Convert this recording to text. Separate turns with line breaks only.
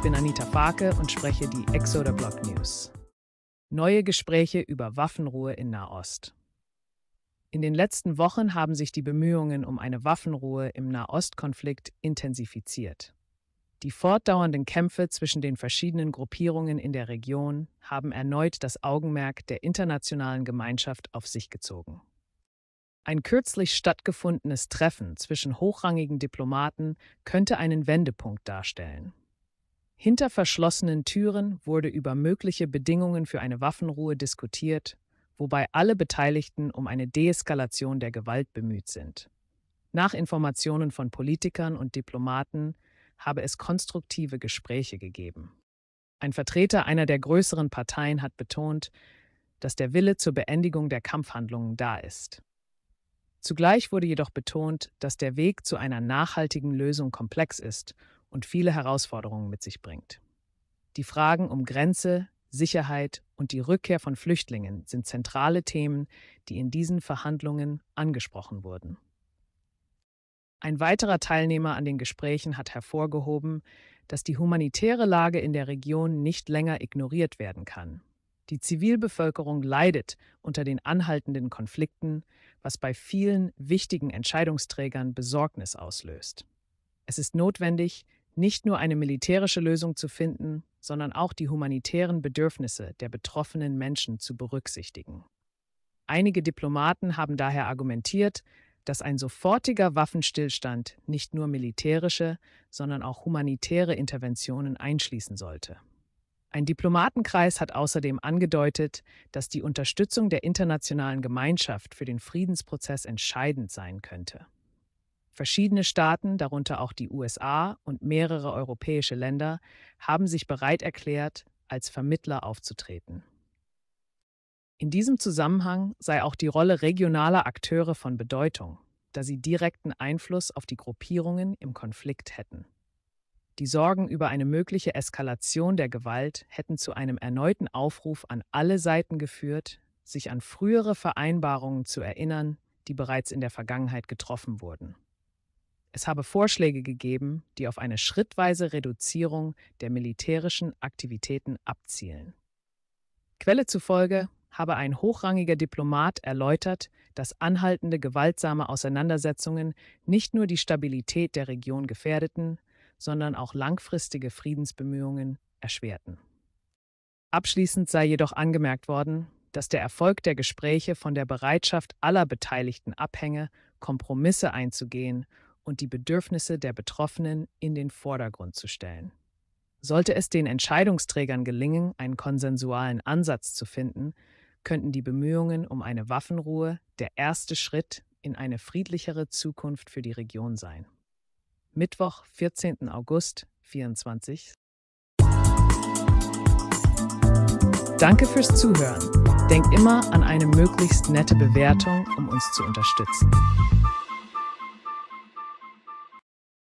Ich bin Anita Farke und spreche die Exoder Block News. Neue Gespräche über Waffenruhe in Nahost. In den letzten Wochen haben sich die Bemühungen um eine Waffenruhe im Nahostkonflikt intensifiziert. Die fortdauernden Kämpfe zwischen den verschiedenen Gruppierungen in der Region haben erneut das Augenmerk der internationalen Gemeinschaft auf sich gezogen. Ein kürzlich stattgefundenes Treffen zwischen hochrangigen Diplomaten könnte einen Wendepunkt darstellen. Hinter verschlossenen Türen wurde über mögliche Bedingungen für eine Waffenruhe diskutiert, wobei alle Beteiligten um eine Deeskalation der Gewalt bemüht sind. Nach Informationen von Politikern und Diplomaten habe es konstruktive Gespräche gegeben. Ein Vertreter einer der größeren Parteien hat betont, dass der Wille zur Beendigung der Kampfhandlungen da ist. Zugleich wurde jedoch betont, dass der Weg zu einer nachhaltigen Lösung komplex ist und viele Herausforderungen mit sich bringt. Die Fragen um Grenze, Sicherheit und die Rückkehr von Flüchtlingen sind zentrale Themen, die in diesen Verhandlungen angesprochen wurden. Ein weiterer Teilnehmer an den Gesprächen hat hervorgehoben, dass die humanitäre Lage in der Region nicht länger ignoriert werden kann. Die Zivilbevölkerung leidet unter den anhaltenden Konflikten, was bei vielen wichtigen Entscheidungsträgern Besorgnis auslöst. Es ist notwendig, nicht nur eine militärische Lösung zu finden, sondern auch die humanitären Bedürfnisse der betroffenen Menschen zu berücksichtigen. Einige Diplomaten haben daher argumentiert, dass ein sofortiger Waffenstillstand nicht nur militärische, sondern auch humanitäre Interventionen einschließen sollte. Ein Diplomatenkreis hat außerdem angedeutet, dass die Unterstützung der internationalen Gemeinschaft für den Friedensprozess entscheidend sein könnte. Verschiedene Staaten, darunter auch die USA und mehrere europäische Länder, haben sich bereit erklärt, als Vermittler aufzutreten. In diesem Zusammenhang sei auch die Rolle regionaler Akteure von Bedeutung, da sie direkten Einfluss auf die Gruppierungen im Konflikt hätten. Die Sorgen über eine mögliche Eskalation der Gewalt hätten zu einem erneuten Aufruf an alle Seiten geführt, sich an frühere Vereinbarungen zu erinnern, die bereits in der Vergangenheit getroffen wurden. Es habe Vorschläge gegeben, die auf eine schrittweise Reduzierung der militärischen Aktivitäten abzielen. Quelle zufolge habe ein hochrangiger Diplomat erläutert, dass anhaltende gewaltsame Auseinandersetzungen nicht nur die Stabilität der Region gefährdeten, sondern auch langfristige Friedensbemühungen erschwerten. Abschließend sei jedoch angemerkt worden, dass der Erfolg der Gespräche von der Bereitschaft aller Beteiligten abhänge, Kompromisse einzugehen und die Bedürfnisse der Betroffenen in den Vordergrund zu stellen. Sollte es den Entscheidungsträgern gelingen, einen konsensualen Ansatz zu finden, könnten die Bemühungen um eine Waffenruhe der erste Schritt in eine friedlichere Zukunft für die Region sein. Mittwoch, 14. August 2024. Danke fürs Zuhören. Denk immer an eine möglichst nette Bewertung, um uns zu unterstützen.